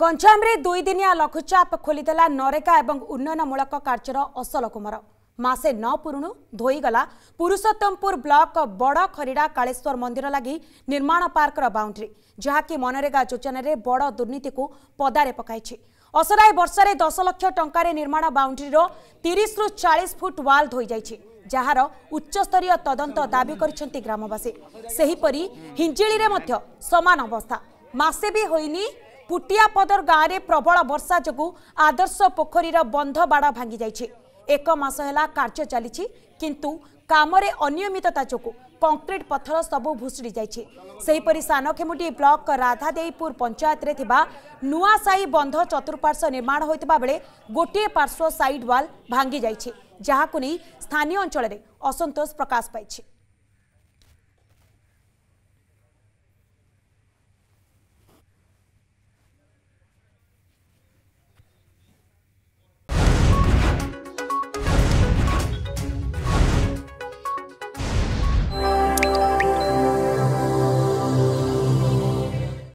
ଗଞ୍ଜାମରେ ଦୁଇଦିନିଆ ଲଘୁଚାପ ଖୋଲିଦେଲା ନରେଗା ଏବଂ ଉନ୍ନୟନମୂଳକ କାର୍ଯ୍ୟର ଅସଲ କୁମାର ମାସେ ନ ପୁରୁଣୁ ଧୋଇଗଲା ପୁରୁଷୋତ୍ତମପୁର ବ୍ଲକ ବଡ଼ ଖରିଡ଼ା କାଳେଶ୍ୱର ମନ୍ଦିର ଲାଗି ନିର୍ମାଣ ପାର୍କର ବାଉଣ୍ଡ୍ରି ଯାହାକି ମନରେଗା ଯୋଜନାରେ ବଡ଼ ଦୁର୍ନୀତିକୁ ପଦାରେ ପକାଇଛି ଅସରାଏ ବର୍ଷରେ ଦଶ ଲକ୍ଷ ଟଙ୍କାରେ ନିର୍ମାଣ ବାଉଣ୍ଡ୍ରିର ତିରିଶରୁ ଚାଳିଶ ଫୁଟ ୱାଲ୍ ଧୋଇଯାଇଛି ଯାହାର ଉଚ୍ଚସ୍ତରୀୟ ତଦନ୍ତ ଦାବି କରିଛନ୍ତି ଗ୍ରାମବାସୀ ସେହିପରି ହିଞ୍ଜିଳିରେ ମଧ୍ୟ ସମାନ ଅବସ୍ଥା ମାସେ ବି ହୋଇନି ପୁଟିଆପଦର ଗାଁରେ ପ୍ରବଳ ବର୍ଷା ଯୋଗୁଁ ଆଦର୍ଶ ପୋଖରୀର ବନ୍ଧ ବାଡ଼ ଭାଙ୍ଗି ଯାଇଛି ଏକ ମାସ ହେଲା କାର୍ଯ୍ୟ ଚାଲିଛି କିନ୍ତୁ କାମରେ ଅନିୟମିତତା ଯୋଗୁଁ କଂକ୍ରିଟ୍ ପଥର ସବୁ ଭୁଷୁଡ଼ି ଯାଇଛି ସେହିପରି ସାନଖେମୁଣ୍ଡି ବ୍ଲକ ରାଧାଦେଇପୁର ପଞ୍ଚାୟତରେ ଥିବା ନୂଆସାହି ବନ୍ଧ ଚତୁଃପାର୍ଶ୍ୱ ନିର୍ମାଣ ହୋଇଥିବା ବେଳେ ଗୋଟିଏ ପାର୍ଶ୍ୱ ସାଇଡ୍ ୱାଲ୍ ଭାଙ୍ଗି ଯାଇଛି ଯାହାକୁ ନେଇ ସ୍ଥାନୀୟ ଅଞ୍ଚଳରେ ଅସନ୍ତୋଷ ପ୍ରକାଶ ପାଇଛି